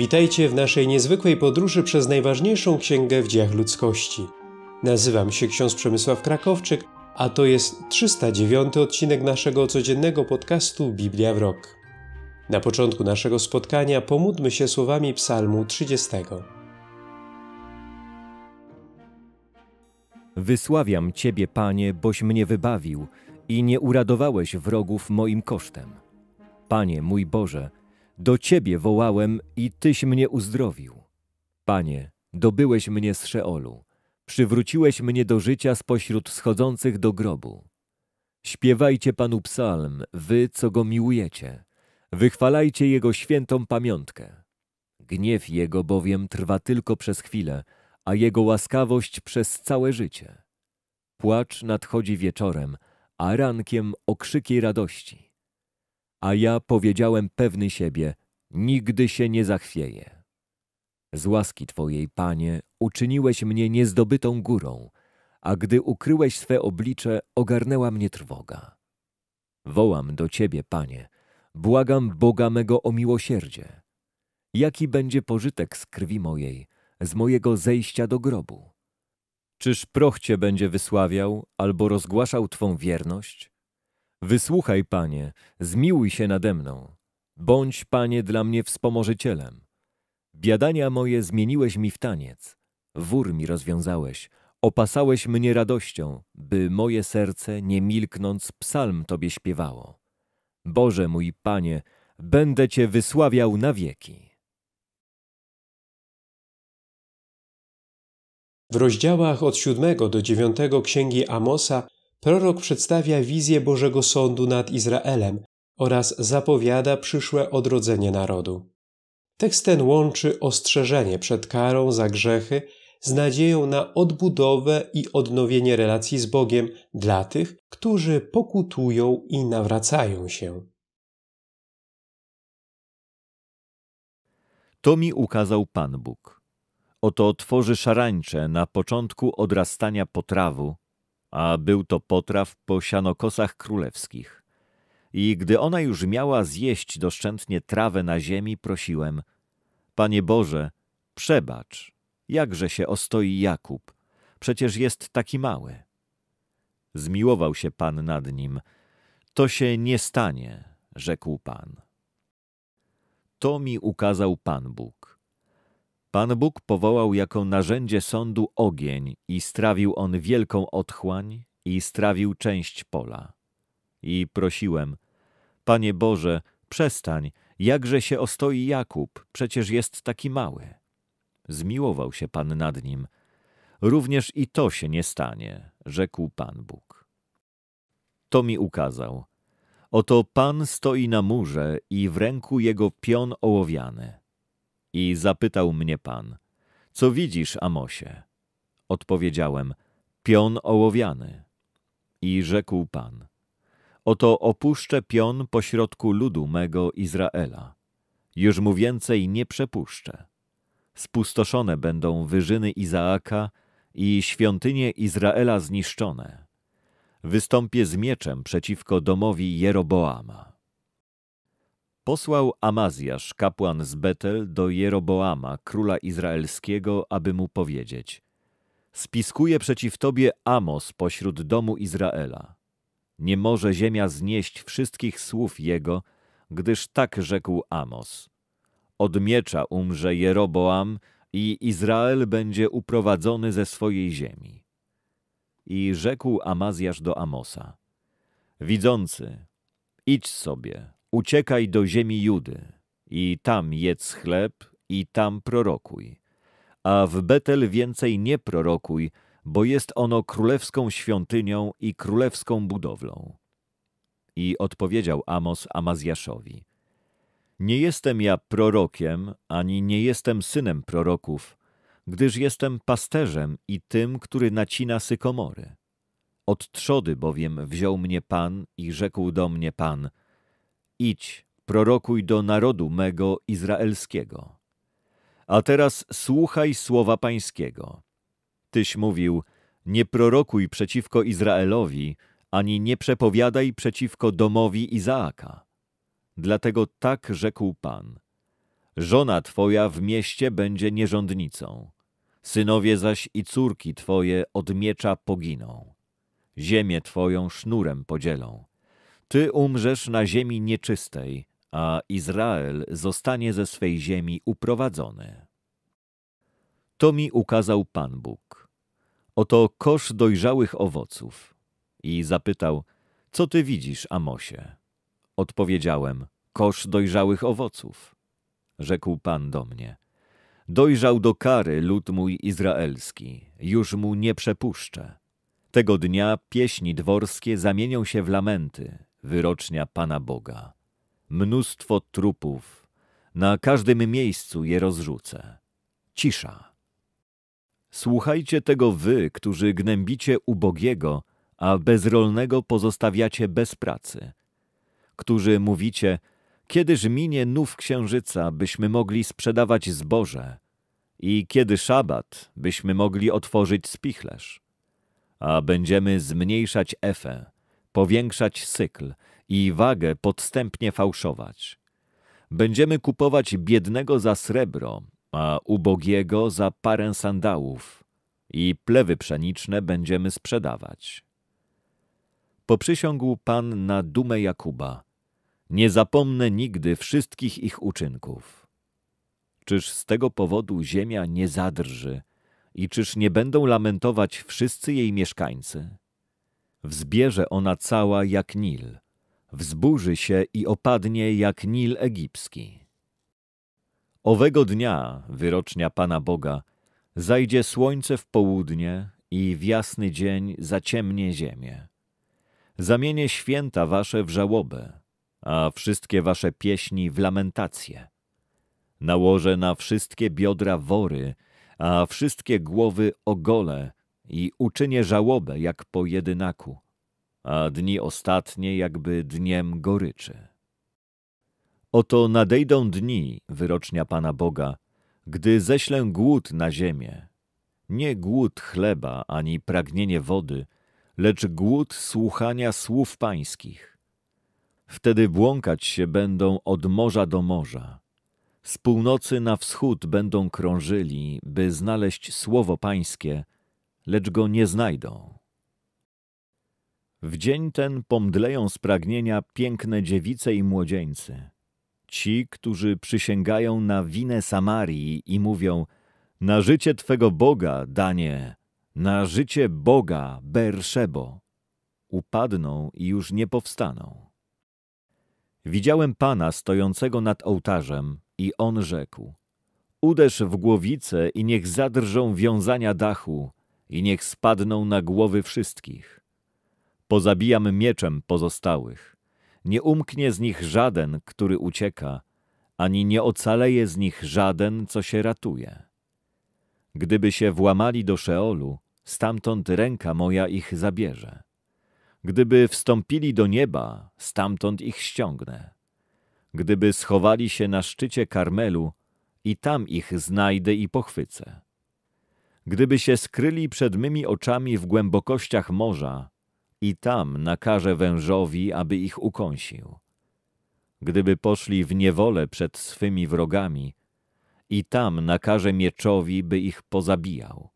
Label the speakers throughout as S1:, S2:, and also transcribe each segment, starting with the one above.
S1: Witajcie w naszej niezwykłej podróży przez najważniejszą księgę w dziejach ludzkości. Nazywam się ksiądz Przemysław Krakowczyk, a to jest 309 odcinek naszego codziennego podcastu Biblia w rok. Na początku naszego spotkania pomódmy się słowami
S2: Psalmu 30. Wysławiam Ciebie, Panie, boś mnie wybawił i nie uradowałeś wrogów moim kosztem. Panie, mój Boże, do Ciebie wołałem i Tyś mnie uzdrowił. Panie, dobyłeś mnie z Szeolu, przywróciłeś mnie do życia spośród schodzących do grobu. Śpiewajcie Panu psalm, Wy, co Go miłujecie. Wychwalajcie Jego świętą pamiątkę. Gniew Jego bowiem trwa tylko przez chwilę, a Jego łaskawość przez całe życie. Płacz nadchodzi wieczorem, a rankiem okrzyki radości a ja powiedziałem pewny siebie, nigdy się nie zachwieję. Z łaski Twojej, Panie, uczyniłeś mnie niezdobytą górą, a gdy ukryłeś swe oblicze, ogarnęła mnie trwoga. Wołam do Ciebie, Panie, błagam Boga mego o miłosierdzie. Jaki będzie pożytek z krwi mojej, z mojego zejścia do grobu? Czyż proch Cię będzie wysławiał albo rozgłaszał Twą wierność? Wysłuchaj, Panie, zmiłuj się nade mną. Bądź, Panie, dla mnie wspomożycielem. Biadania moje zmieniłeś mi w taniec. Wór mi rozwiązałeś, opasałeś mnie radością, by moje serce, nie milknąc, psalm Tobie śpiewało. Boże mój Panie, będę Cię wysławiał na wieki. W rozdziałach od 7 do
S1: 9 księgi Amosa prorok przedstawia wizję Bożego Sądu nad Izraelem oraz zapowiada przyszłe odrodzenie narodu. Tekst ten łączy ostrzeżenie przed karą za grzechy z nadzieją na odbudowę i odnowienie relacji z Bogiem dla tych, którzy pokutują i nawracają
S2: się. To mi ukazał Pan Bóg. Oto tworzy szarańcze na początku odrastania potrawu, a był to potraw po sianokosach królewskich. I gdy ona już miała zjeść doszczętnie trawę na ziemi, prosiłem: Panie Boże, przebacz, jakże się ostoi Jakub, przecież jest taki mały. Zmiłował się Pan nad nim. To się nie stanie, rzekł Pan. To mi ukazał Pan Bóg. Pan Bóg powołał jako narzędzie sądu ogień i strawił on wielką otchłań i strawił część pola. I prosiłem, Panie Boże, przestań, jakże się ostoi Jakub, przecież jest taki mały. Zmiłował się Pan nad nim. Również i to się nie stanie, rzekł Pan Bóg. To mi ukazał. Oto Pan stoi na murze i w ręku jego pion ołowiany i zapytał mnie Pan, co widzisz, Amosie? Odpowiedziałem, pion ołowiany. I rzekł Pan, oto opuszczę pion pośrodku ludu mego Izraela. Już mu więcej nie przepuszczę. Spustoszone będą wyżyny Izaaka i świątynie Izraela zniszczone. Wystąpię z mieczem przeciwko domowi Jeroboama. Posłał Amazjasz, kapłan z Betel, do Jeroboama, króla izraelskiego, aby mu powiedzieć Spiskuje przeciw tobie Amos pośród domu Izraela. Nie może ziemia znieść wszystkich słów jego, gdyż tak rzekł Amos. Od miecza umrze Jeroboam i Izrael będzie uprowadzony ze swojej ziemi. I rzekł Amazjasz do Amosa. Widzący, idź sobie, Uciekaj do ziemi Judy i tam jedz chleb i tam prorokuj. A w Betel więcej nie prorokuj, bo jest ono królewską świątynią i królewską budowlą. I odpowiedział Amos Amazjaszowi. Nie jestem ja prorokiem, ani nie jestem synem proroków, gdyż jestem pasterzem i tym, który nacina sykomory. Od trzody bowiem wziął mnie Pan i rzekł do mnie Pan, Idź, prorokuj do narodu mego izraelskiego. A teraz słuchaj słowa pańskiego. Tyś mówił, nie prorokuj przeciwko Izraelowi, ani nie przepowiadaj przeciwko domowi Izaaka. Dlatego tak rzekł Pan. Żona Twoja w mieście będzie nierządnicą, synowie zaś i córki Twoje od miecza poginą. Ziemię Twoją sznurem podzielą, ty umrzesz na ziemi nieczystej, a Izrael zostanie ze swej ziemi uprowadzony. To mi ukazał Pan Bóg. Oto kosz dojrzałych owoców. I zapytał, co ty widzisz, Amosie? Odpowiedziałem, kosz dojrzałych owoców. Rzekł Pan do mnie, dojrzał do kary lud mój izraelski, już mu nie przepuszczę. Tego dnia pieśni dworskie zamienią się w lamenty, wyrocznia Pana Boga. Mnóstwo trupów, na każdym miejscu je rozrzucę. Cisza. Słuchajcie tego wy, którzy gnębicie ubogiego, a bezrolnego pozostawiacie bez pracy. Którzy mówicie, kiedyż minie nów księżyca, byśmy mogli sprzedawać zboże i kiedy szabat, byśmy mogli otworzyć spichlerz. A będziemy zmniejszać Efę, powiększać cykl i wagę podstępnie fałszować. Będziemy kupować biednego za srebro, a ubogiego za parę sandałów i plewy pszeniczne będziemy sprzedawać. Poprzysiągł Pan na dumę Jakuba. Nie zapomnę nigdy wszystkich ich uczynków. Czyż z tego powodu ziemia nie zadrży i czyż nie będą lamentować wszyscy jej mieszkańcy? Wzbierze ona cała jak Nil. Wzburzy się i opadnie jak Nil egipski. Owego dnia, wyrocznia Pana Boga, zajdzie słońce w południe i w jasny dzień zaciemnie ziemię. Zamienię święta wasze w żałobę, a wszystkie wasze pieśni w lamentacje. Nałożę na wszystkie biodra wory, a wszystkie głowy ogole, i uczynię żałobę jak po jedynaku, a dni ostatnie jakby dniem goryczy. Oto nadejdą dni, wyrocznia Pana Boga, gdy ześlę głód na ziemię. Nie głód chleba ani pragnienie wody, lecz głód słuchania słów pańskich. Wtedy błąkać się będą od morza do morza. Z północy na wschód będą krążyli, by znaleźć słowo pańskie – lecz go nie znajdą. W dzień ten pomdleją z pragnienia piękne dziewice i młodzieńcy. Ci, którzy przysięgają na winę Samarii i mówią na życie Twego Boga, Danie, na życie Boga, Berszebo, upadną i już nie powstaną. Widziałem Pana stojącego nad ołtarzem i On rzekł Uderz w głowicę i niech zadrżą wiązania dachu, i niech spadną na głowy wszystkich. Pozabijam mieczem pozostałych. Nie umknie z nich żaden, który ucieka, ani nie ocaleje z nich żaden, co się ratuje. Gdyby się włamali do Szeolu, stamtąd ręka moja ich zabierze. Gdyby wstąpili do nieba, stamtąd ich ściągnę. Gdyby schowali się na szczycie Karmelu, i tam ich znajdę i pochwycę. Gdyby się skryli przed mymi oczami w głębokościach morza, i tam nakażę wężowi, aby ich ukąsił. Gdyby poszli w niewolę przed swymi wrogami, i tam nakażę mieczowi, by ich pozabijał.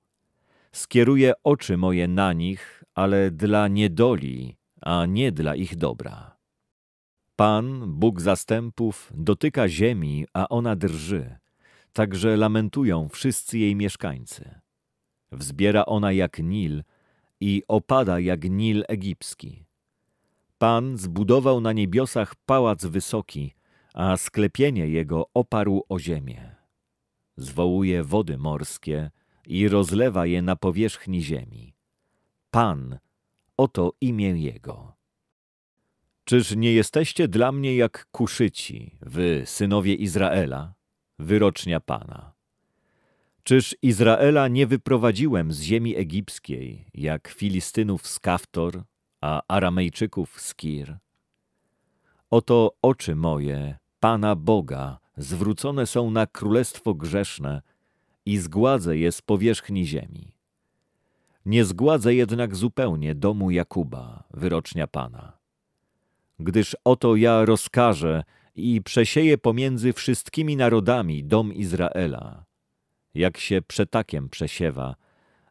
S2: Skieruję oczy moje na nich, ale dla niedoli, a nie dla ich dobra. Pan, Bóg zastępów, dotyka ziemi, a ona drży, także lamentują wszyscy jej mieszkańcy. Wzbiera ona jak Nil i opada jak Nil egipski. Pan zbudował na niebiosach pałac wysoki, a sklepienie jego oparł o ziemię. Zwołuje wody morskie i rozlewa je na powierzchni ziemi. Pan, oto imię Jego. Czyż nie jesteście dla mnie jak kuszyci, wy, synowie Izraela? Wyrocznia Pana. Czyż Izraela nie wyprowadziłem z ziemi egipskiej, jak Filistynów z Kaftor, a Aramejczyków z Kir? Oto oczy moje, Pana Boga, zwrócone są na królestwo grzeszne i zgładzę je z powierzchni ziemi. Nie zgładzę jednak zupełnie domu Jakuba, wyrocznia Pana. Gdyż oto ja rozkażę i przesieję pomiędzy wszystkimi narodami dom Izraela – jak się przetakiem przesiewa,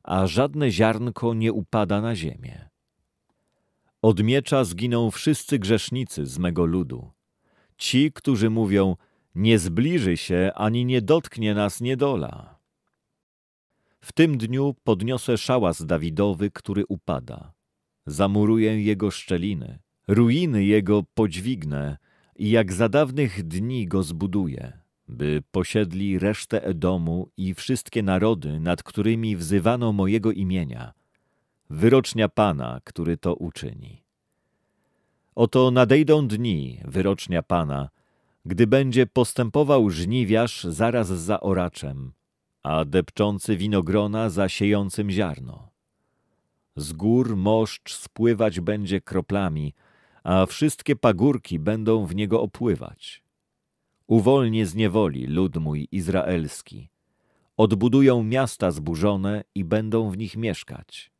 S2: a żadne ziarnko nie upada na ziemię. Od miecza zginą wszyscy grzesznicy z mego ludu. Ci, którzy mówią, nie zbliży się ani nie dotknie nas niedola. W tym dniu podniosę szałas Dawidowy, który upada. Zamuruję jego szczeliny, ruiny jego podźwignę i jak za dawnych dni go zbuduję by posiedli resztę Edomu i wszystkie narody, nad którymi wzywano mojego imienia. Wyrocznia Pana, który to uczyni. Oto nadejdą dni, wyrocznia Pana, gdy będzie postępował żniwiarz zaraz za oraczem, a depczący winogrona za siejącym ziarno. Z gór moszcz spływać będzie kroplami, a wszystkie pagórki będą w niego opływać. Uwolnię z niewoli lud mój izraelski. Odbudują miasta zburzone i będą w nich mieszkać.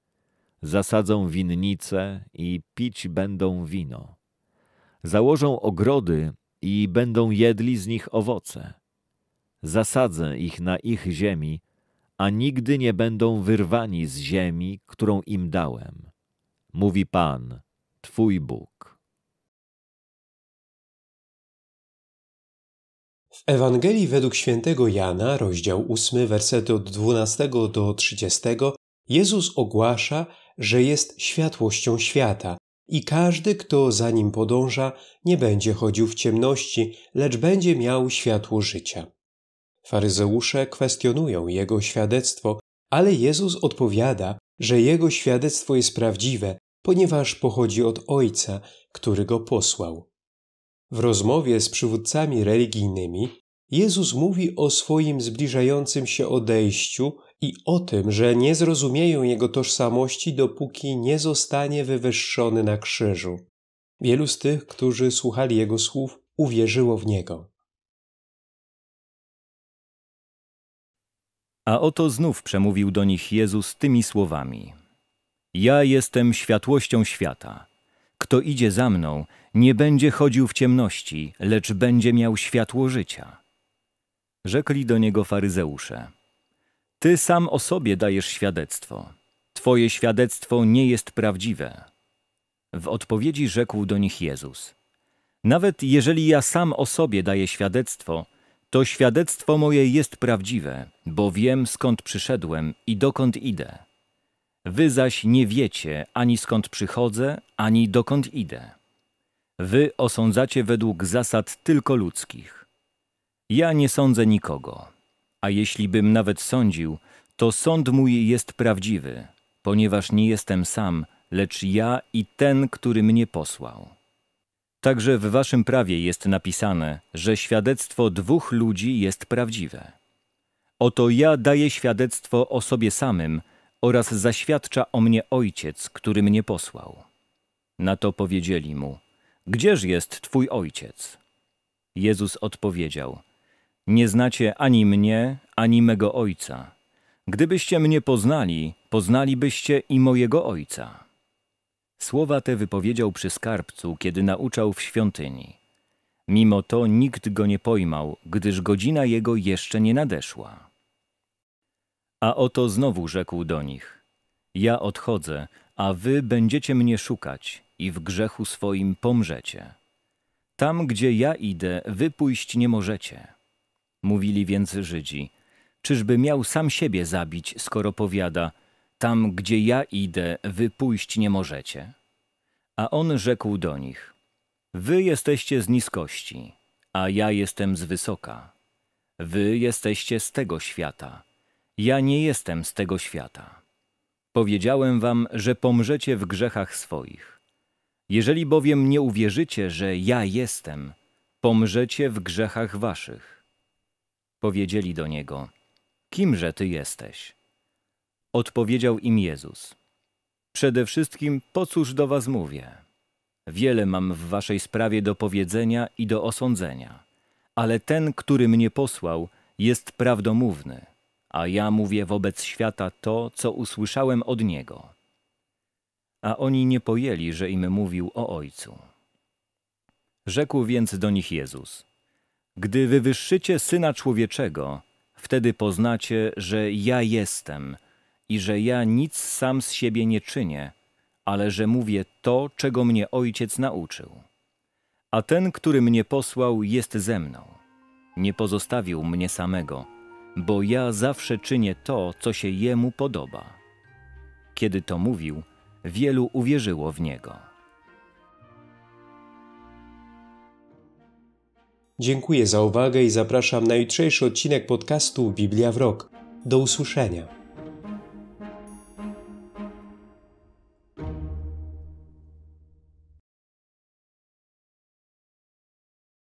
S2: Zasadzą winnice i pić będą wino. Założą ogrody i będą jedli z nich owoce. Zasadzę ich na ich ziemi, a nigdy nie będą wyrwani z ziemi, którą im dałem. Mówi Pan, Twój Bóg. Ewangelii według świętego Jana, rozdział
S1: 8, wersety od 12 do 30, Jezus ogłasza, że jest światłością świata i każdy, kto za nim podąża, nie będzie chodził w ciemności, lecz będzie miał światło życia. Faryzeusze kwestionują jego świadectwo, ale Jezus odpowiada, że jego świadectwo jest prawdziwe, ponieważ pochodzi od Ojca, który go posłał. W rozmowie z przywódcami religijnymi Jezus mówi o swoim zbliżającym się odejściu i o tym, że nie zrozumieją jego tożsamości, dopóki nie zostanie wywyższony na krzyżu. Wielu z tych, którzy słuchali jego słów, uwierzyło w niego.
S2: A oto znów przemówił do nich Jezus tymi słowami: Ja jestem światłością świata. Kto idzie za mną, nie będzie chodził w ciemności, lecz będzie miał światło życia. Rzekli do niego faryzeusze. Ty sam o sobie dajesz świadectwo. Twoje świadectwo nie jest prawdziwe. W odpowiedzi rzekł do nich Jezus. Nawet jeżeli ja sam o sobie daję świadectwo, to świadectwo moje jest prawdziwe, bo wiem skąd przyszedłem i dokąd idę. Wy zaś nie wiecie ani skąd przychodzę, ani dokąd idę. Wy osądzacie według zasad tylko ludzkich. Ja nie sądzę nikogo, a jeśli bym nawet sądził, to sąd mój jest prawdziwy, ponieważ nie jestem sam, lecz ja i ten, który mnie posłał. Także w waszym prawie jest napisane, że świadectwo dwóch ludzi jest prawdziwe. Oto ja daję świadectwo o sobie samym, oraz zaświadcza o mnie ojciec, który mnie posłał. Na to powiedzieli mu: Gdzież jest twój ojciec? Jezus odpowiedział: Nie znacie ani mnie, ani mego ojca. Gdybyście mnie poznali, poznalibyście i mojego ojca. Słowa te wypowiedział przy skarbcu, kiedy nauczał w świątyni. Mimo to nikt go nie pojmał, gdyż godzina jego jeszcze nie nadeszła. A oto znowu rzekł do nich: Ja odchodzę, a wy będziecie mnie szukać i w grzechu swoim pomrzecie. Tam, gdzie ja idę, wy pójść nie możecie. Mówili więc Żydzi: Czyżby miał sam siebie zabić, skoro powiada: Tam, gdzie ja idę, wy pójść nie możecie? A on rzekł do nich: Wy jesteście z niskości, a ja jestem z wysoka. Wy jesteście z tego świata ja nie jestem z tego świata. Powiedziałem wam, że pomrzecie w grzechach swoich. Jeżeli bowiem nie uwierzycie, że ja jestem, pomrzecie w grzechach waszych. Powiedzieli do niego, kimże ty jesteś? Odpowiedział im Jezus. Przede wszystkim, po cóż do was mówię? Wiele mam w waszej sprawie do powiedzenia i do osądzenia, ale ten, który mnie posłał, jest prawdomówny a ja mówię wobec świata to, co usłyszałem od Niego. A oni nie pojęli, że im mówił o Ojcu. Rzekł więc do nich Jezus: Gdy wywyższycie syna człowieczego, wtedy poznacie, że ja jestem i że ja nic sam z siebie nie czynię, ale że mówię to, czego mnie ojciec nauczył. A ten, który mnie posłał, jest ze mną. Nie pozostawił mnie samego bo ja zawsze czynię to, co się jemu podoba. Kiedy to mówił, wielu uwierzyło w niego.
S1: Dziękuję za uwagę i zapraszam na jutrzejszy odcinek podcastu Biblia w Rok. Do usłyszenia.